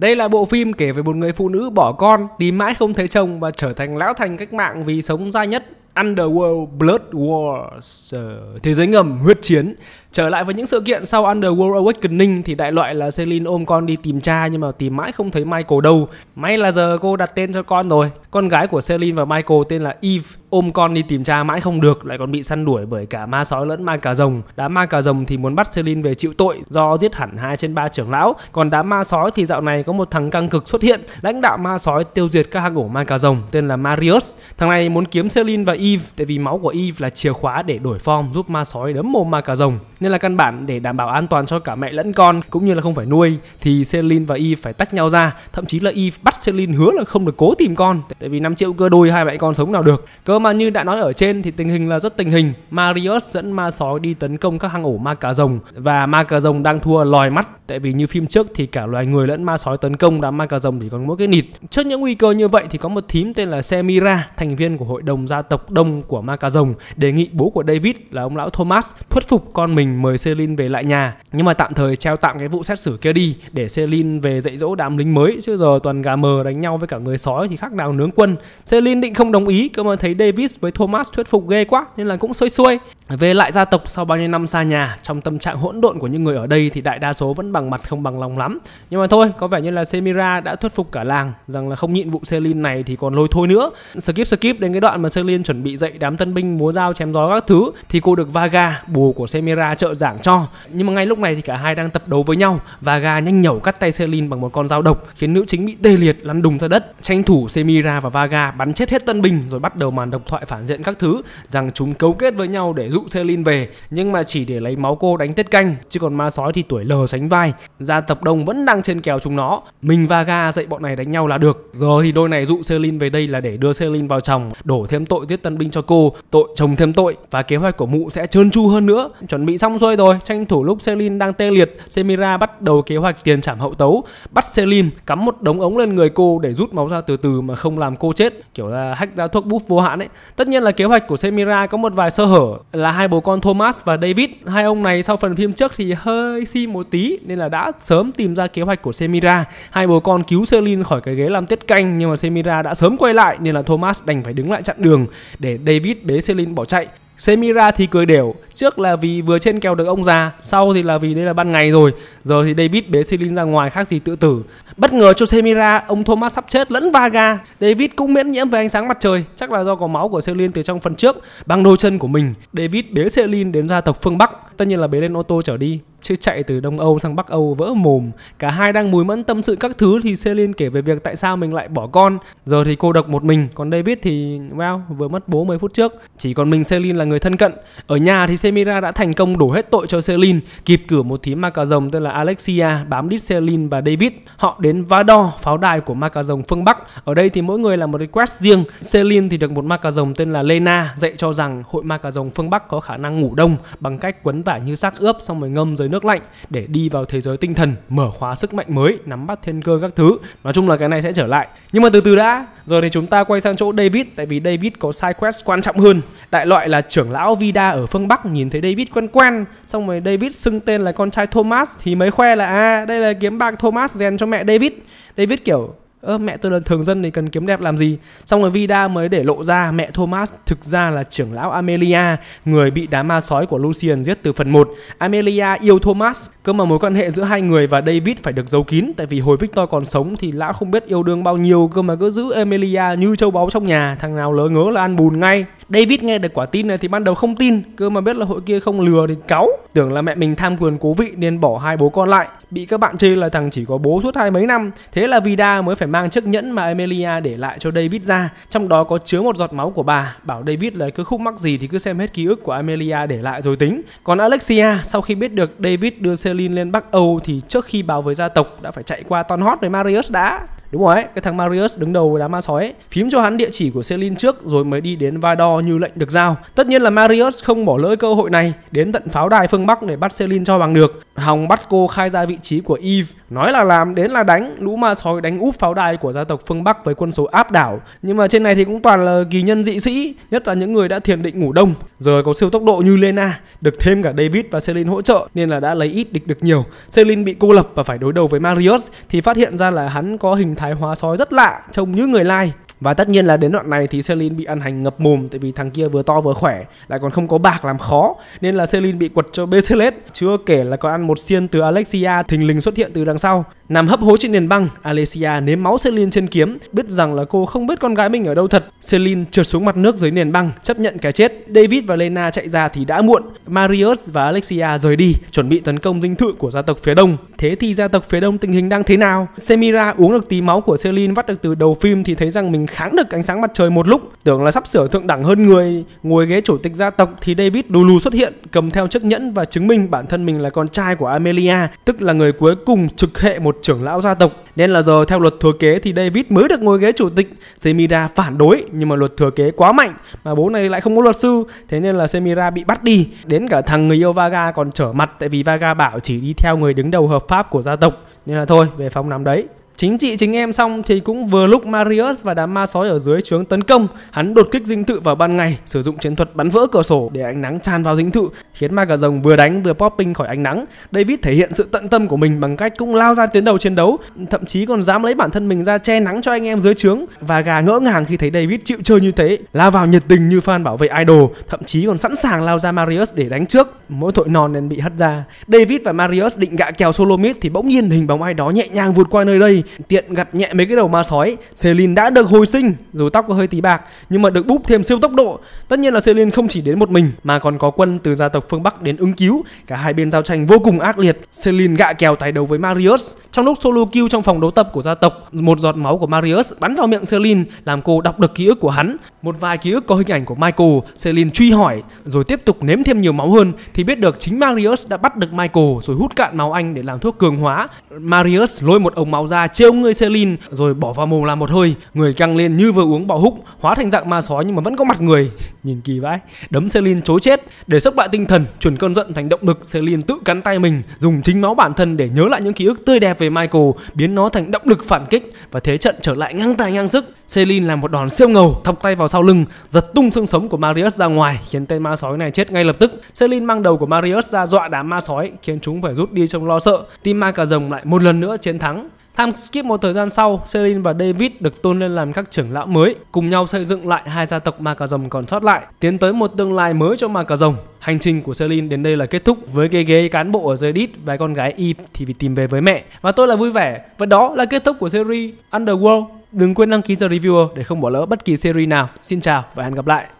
Đây là bộ phim kể về một người phụ nữ bỏ con, tìm mãi không thấy chồng và trở thành lão thành cách mạng vì sống dai nhất Underworld Blood Wars ờ, Thế giới ngầm huyết chiến Trở lại với những sự kiện sau Underworld Awakening Thì đại loại là Celine ôm con đi tìm cha Nhưng mà tìm mãi không thấy Michael đâu May là giờ cô đặt tên cho con rồi Con gái của Celine và Michael tên là Eve Ôm con đi tìm cha mãi không được Lại còn bị săn đuổi bởi cả ma sói lẫn ma cà rồng Đám ma cà rồng thì muốn bắt Celine về chịu tội Do giết hẳn 2 trên 3 trưởng lão Còn đám ma sói thì dạo này có một thằng căng cực xuất hiện Lãnh đạo ma sói tiêu diệt các hang ổ ma cà rồng Tên là Marius Thằng này muốn kiếm Celine và Eve tại vì máu của Eve là chìa khóa để đổi form giúp ma sói đấm mồm ma cà rồng. Nên là căn bản để đảm bảo an toàn cho cả mẹ lẫn con cũng như là không phải nuôi thì Celine và Eve phải tách nhau ra. Thậm chí là Eve bắt Celine hứa là không được cố tìm con tại vì 5 triệu cơ đôi hai mẹ con sống nào được. Cơ mà như đã nói ở trên thì tình hình là rất tình hình. Marius dẫn ma sói đi tấn công các hang ổ ma cà rồng và ma cà rồng đang thua lòi mắt tại vì như phim trước thì cả loài người lẫn ma sói tấn công đám ma cà rồng chỉ còn mỗi cái nịt. Trước những nguy cơ như vậy thì có một thím tên là Semira, thành viên của hội đồng gia tộc đông của ma cà rồng đề nghị bố của David là ông lão Thomas thuyết phục con mình mời Celine về lại nhà nhưng mà tạm thời treo tạm cái vụ xét xử kia đi để Celine về dạy dỗ đám lính mới chứ giờ toàn gà mờ đánh nhau với cả người sói thì khác nào nướng quân Celine định không đồng ý cơ mà thấy David với Thomas thuyết phục ghê quá nên là cũng xuôi xuôi về lại gia tộc sau bao nhiêu năm xa nhà trong tâm trạng hỗn độn của những người ở đây thì đại đa số vẫn bằng mặt không bằng lòng lắm nhưng mà thôi có vẻ như là Semira đã thuyết phục cả làng rằng là không nhịn vụ Celine này thì còn lôi thôi nữa skip skip đến cái đoạn mà Celine chuẩn bị dậy đám tân binh múa dao chém gió các thứ thì cô được Vaga bù của Semira trợ giảng cho. Nhưng mà ngay lúc này thì cả hai đang tập đấu với nhau. Vaga nhanh nhẩu cắt tay Selin bằng một con dao độc khiến nữ chính bị tê liệt lăn đùng ra đất. Tranh thủ Semira và Vaga bắn chết hết tân binh rồi bắt đầu màn độc thoại phản diện các thứ rằng chúng cấu kết với nhau để dụ Selin về nhưng mà chỉ để lấy máu cô đánh tết canh chứ còn ma sói thì tuổi lờ sánh vai. Gia tập đông vẫn đang trên kèo chúng nó. Mình Vaga dạy bọn này đánh nhau là được. Giờ thì đôi này dụ Selin về đây là để đưa Selin vào chồng, đổ thêm tội giết tân tân binh cho cô tội chồng thêm tội và kế hoạch của mụ sẽ trơn tru hơn nữa chuẩn bị xong xuôi rồi tranh thủ lúc Selin đang tê liệt Semira bắt đầu kế hoạch tiền trảm hậu tấu bắt Selin cắm một đống ống lên người cô để rút máu ra từ từ mà không làm cô chết kiểu là hack ra thuốc bút vô hạn ấy tất nhiên là kế hoạch của Semira có một vài sơ hở là hai bố con Thomas và David hai ông này sau phần phim trước thì hơi si một tí nên là đã sớm tìm ra kế hoạch của Semira hai bố con cứu Selin khỏi cái ghế làm tiết canh nhưng mà Semira đã sớm quay lại nên là Thomas đành phải đứng lại chặn đường để David bế Celine bỏ chạy. Semira thì cười đều, trước là vì vừa trên kèo được ông già, sau thì là vì đây là ban ngày rồi, giờ thì David bế Celine ra ngoài khác gì tự tử. Bất ngờ cho Semira, ông Thomas sắp chết lẫn Vaga, David cũng miễn nhiễm về ánh sáng mặt trời, chắc là do có máu của Celine từ trong phần trước, bằng đôi chân của mình. David bế Celine đến gia tộc phương Bắc, tất nhiên là bế lên ô tô trở đi chứ chạy từ Đông Âu sang Bắc Âu vỡ mồm. Cả hai đang mùi mẫn tâm sự các thứ thì Celine kể về việc tại sao mình lại bỏ con. Giờ thì cô độc một mình, còn David thì wow, vừa mất bố mấy phút trước. Chỉ còn mình Celine là người thân cận. Ở nhà thì Semira đã thành công đổ hết tội cho Celine, kịp cửa một thím ma cà rồng tên là Alexia bám đít Celine và David. Họ đến Vador, pháo đài của ma cà rồng phương Bắc. Ở đây thì mỗi người là một cái quest riêng. Celine thì được một ma cà rồng tên là Lena dạy cho rằng hội ma cà rồng phương Bắc có khả năng ngủ đông bằng cách quấn vải như xác ướp xong rồi ngâm dưới nước lạnh để đi vào thế giới tinh thần mở khóa sức mạnh mới nắm bắt thiên cơ các thứ nói chung là cái này sẽ trở lại nhưng mà từ từ đã giờ thì chúng ta quay sang chỗ David tại vì David có side quest quan trọng hơn đại loại là trưởng lão Vida ở phương Bắc nhìn thấy David quen quen xong rồi David xưng tên là con trai Thomas thì mới khoe là à đây là kiếm bạc Thomas rèn cho mẹ David David kiểu ơ mẹ tôi là thường dân thì cần kiếm đẹp làm gì xong rồi vida mới để lộ ra mẹ thomas thực ra là trưởng lão amelia người bị đám ma sói của lucian giết từ phần 1 amelia yêu thomas cơ mà mối quan hệ giữa hai người và david phải được giấu kín tại vì hồi victor còn sống thì lão không biết yêu đương bao nhiêu cơ mà cứ giữ amelia như châu báu trong nhà thằng nào lỡ ngớ là ăn bùn ngay David nghe được quả tin này thì ban đầu không tin, cơ mà biết là hội kia không lừa thì cáu, tưởng là mẹ mình tham quyền cố vị nên bỏ hai bố con lại bị các bạn chê là thằng chỉ có bố suốt hai mấy năm thế là vida mới phải mang chiếc nhẫn mà Emilia để lại cho David ra trong đó có chứa một giọt máu của bà bảo David là cứ khúc mắc gì thì cứ xem hết ký ức của Amelia để lại rồi tính còn Alexia sau khi biết được David đưa Celine lên Bắc Âu thì trước khi báo với gia tộc đã phải chạy qua Tonhot với Marius đã Đúng rồi ấy, cái thằng Marius đứng đầu đám ma sói ấy, phím cho hắn địa chỉ của Celine trước rồi mới đi đến Vador như lệnh được giao. Tất nhiên là Marius không bỏ lỡ cơ hội này, đến tận pháo đài phương Bắc để bắt Celine cho bằng được. Hòng bắt cô khai ra vị trí của Eve, nói là làm đến là đánh, lũ ma sói đánh úp pháo đài của gia tộc phương Bắc với quân số áp đảo. Nhưng mà trên này thì cũng toàn là kỳ nhân dị sĩ, nhất là những người đã thiền định ngủ đông, giờ có siêu tốc độ như Lena, được thêm cả David và Celine hỗ trợ nên là đã lấy ít địch được nhiều. Celine bị cô lập và phải đối đầu với Marius thì phát hiện ra là hắn có hình thái hóa sói rất lạ trông như người lai và tất nhiên là đến đoạn này thì Celine bị ăn hành ngập mồm tại vì thằng kia vừa to vừa khỏe lại còn không có bạc làm khó nên là Celine bị quật cho Becelet chưa kể là còn ăn một xiên từ Alexia thình lình xuất hiện từ đằng sau nằm hấp hối trên nền băng Alexia nếm máu Celine trên kiếm biết rằng là cô không biết con gái mình ở đâu thật Celine trượt xuống mặt nước dưới nền băng chấp nhận cái chết David và Lena chạy ra thì đã muộn Marius và Alexia rời đi chuẩn bị tấn công dinh thự của gia tộc phía đông thế thì gia tộc phía đông tình hình đang thế nào Semira uống được tí máu của Celine vắt được từ đầu phim thì thấy rằng mình kháng được ánh sáng mặt trời một lúc. Tưởng là sắp sửa thượng đẳng hơn người, ngồi ghế chủ tịch gia tộc thì David Dulu xuất hiện, cầm theo chiếc nhẫn và chứng minh bản thân mình là con trai của Amelia, tức là người cuối cùng trực hệ một trưởng lão gia tộc. Nên là giờ theo luật thừa kế thì David mới được ngồi ghế chủ tịch. Semira phản đối nhưng mà luật thừa kế quá mạnh mà bố này lại không có luật sư, thế nên là Semira bị bắt đi. Đến cả thằng người yêu Vaga còn trở mặt tại vì Vaga bảo chỉ đi theo người đứng đầu hợp pháp của gia tộc. Nên là thôi, về phòng nằm đấy. Chính trị chính em xong thì cũng vừa lúc Marius và đám ma sói ở dưới trướng tấn công, hắn đột kích dinh thự vào ban ngày, sử dụng chiến thuật bắn vỡ cửa sổ để ánh nắng tràn vào dinh thự, khiến ma cà rồng vừa đánh vừa popping khỏi ánh nắng. David thể hiện sự tận tâm của mình bằng cách cũng lao ra tuyến đầu chiến đấu, thậm chí còn dám lấy bản thân mình ra che nắng cho anh em dưới trướng và gà ngỡ ngàng khi thấy David chịu chơi như thế, lao vào nhiệt tình như fan bảo vệ idol, thậm chí còn sẵn sàng lao ra Marius để đánh trước. Mỗi tội non nên bị hất ra. David và Marius định gạ kèo Solo Mid thì bỗng nhiên hình bóng ai đó nhẹ nhàng vượt qua nơi đây, tiện gặt nhẹ mấy cái đầu ma sói Celine đã được hồi sinh rồi tóc có hơi tí bạc nhưng mà được búp thêm siêu tốc độ tất nhiên là Celine không chỉ đến một mình mà còn có quân từ gia tộc phương Bắc đến ứng cứu cả hai bên giao tranh vô cùng ác liệt Celine gạ kèo tái đầu với Marius trong lúc solo kill trong phòng đấu tập của gia tộc một giọt máu của Marius bắn vào miệng Celine làm cô đọc được ký ức của hắn một vài ký ức có hình ảnh của Michael Celine truy hỏi rồi tiếp tục nếm thêm nhiều máu hơn thì biết được chính Marius đã bắt được Michael rồi hút cạn máu anh để làm thuốc cường hóa Marius lôi một ống máu ra trêu người Celine rồi bỏ vào mồm làm một hơi người căng lên như vừa uống bảo húc hóa thành dạng ma sói nhưng mà vẫn có mặt người nhìn kỳ vãi đấm Celine chối chết để sốc bại tinh thần chuyển cơn giận thành động lực Celine tự cắn tay mình dùng chính máu bản thân để nhớ lại những ký ức tươi đẹp về Michael biến nó thành động lực phản kích và thế trận trở lại ngang tài ngang sức Celine làm một đòn siêu ngầu thọc tay vào sau lưng giật tung xương sống của Marius ra ngoài khiến tên ma sói này chết ngay lập tức Celine mang đầu của Marius ra dọa đám ma sói khiến chúng phải rút đi trong lo sợ team ma cà rồng lại một lần nữa chiến thắng Time skip một thời gian sau, Celine và David được tôn lên làm các trưởng lão mới, cùng nhau xây dựng lại hai gia tộc ma cà rồng còn sót lại, tiến tới một tương lai mới cho ma cà rồng. Hành trình của Celine đến đây là kết thúc với cái ghế cán bộ ở Reddit và con gái Eve thì vì tìm về với mẹ. Và tôi là vui vẻ. Và đó là kết thúc của series Underworld. Đừng quên đăng ký cho reviewer để không bỏ lỡ bất kỳ series nào. Xin chào và hẹn gặp lại.